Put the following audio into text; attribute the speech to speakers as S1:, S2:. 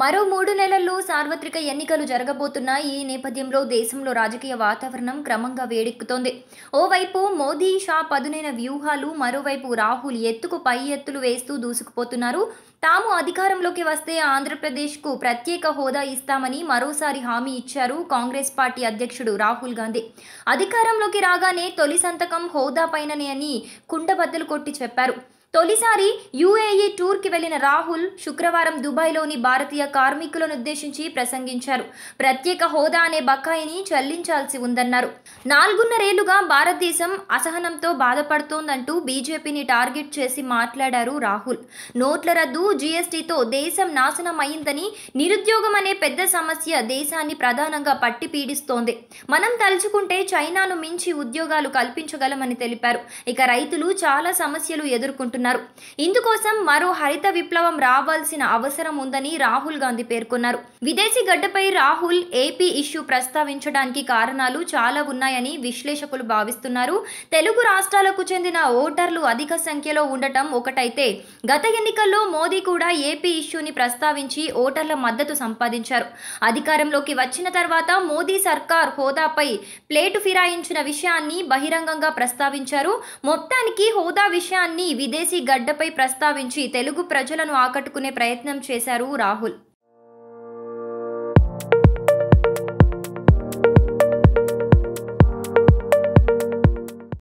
S1: మరో మూడు నెలల్లో సార్వత్రిక ఎన్నికలు జరగబోతున్న ఈ నేపథ్యంలో దేశంలో రాజకీయ వాతావరణం క్రమంగా వేడెక్కుతోంది ఓవైపు మోదీ షా పదునైన వ్యూహాలు మరోవైపు రాహుల్ ఎత్తుకు పై ఎత్తులు వేస్తూ దూసుకుపోతున్నారు తాము అధికారంలోకి వస్తే ఆంధ్రప్రదేశ్కు ప్రత్యేక హోదా ఇస్తామని మరోసారి హామీ ఇచ్చారు కాంగ్రెస్ పార్టీ అధ్యక్షుడు రాహుల్ గాంధీ అధికారంలోకి రాగానే తొలి సంతకం హోదా పైననే అని కుండబద్దలు కొట్టి చెప్పారు తొలిసారి యూఏఈ టూర్కి వెళ్లిన రాహుల్ శుక్రవారం దుబాయ్లోని భారతీయ కార్మికులను ఉద్దేశించి ప్రసంగించారు ప్రత్యేక హోదా అనే బకాయిని చెల్లించాల్సి ఉందన్నారు నాలుగున్నరేళ్లుగా భారతదేశం అసహనంతో బాధపడుతోందంటూ బీజేపీని టార్గెట్ చేసి మాట్లాడారు రాహుల్ నోట్ల రద్దు జీఎస్టీతో దేశం నాశనం అయిందని నిరుద్యోగం అనే పెద్ద సమస్య దేశాన్ని ప్రధానంగా పట్టి పీడిస్తోంది మనం తలుచుకుంటే చైనాను మించి ఉద్యోగాలు కల్పించగలమని తెలిపారు ఇక రైతులు చాలా సమస్యలు ఎదుర్కొంటున్నారు అంటున్నారు ఇందుకోసం మరో హరిత విప్లవం రావాల్సిన అవసరం ఉందని రాహుల్ గాంధీ పేర్కొన్నారు విదేశీ గడ్డపై రాహుల్ ఏపీ ఇష్యూ ప్రస్తావించడానికి కారణాలు చాలా ఉన్నాయని విశ్లేషకులు భావిస్తున్నారు తెలుగు రాష్ట్రాలకు చెందిన ఓటర్లు అధిక సంఖ్యలో ఉండటం ఒకటైతే గత ఎన్నికల్లో మోదీ కూడా ఏపీ ఇష్యూని ప్రస్తావించి ఓటర్ల మద్దతు సంపాదించారు అధికారంలోకి వచ్చిన తర్వాత మోదీ సర్కార్ హోదాపై ప్లేటు ఫిరాయించిన విషయాన్ని బహిరంగంగా ప్రస్తావించారు మొత్తానికి హోదా విషయాన్ని విదేశీ ఓబీసీ గడ్డపై ప్రస్తావించి తెలుగు ప్రజలను ఆకట్టుకునే ప్రయత్నం చేశారు రాహుల్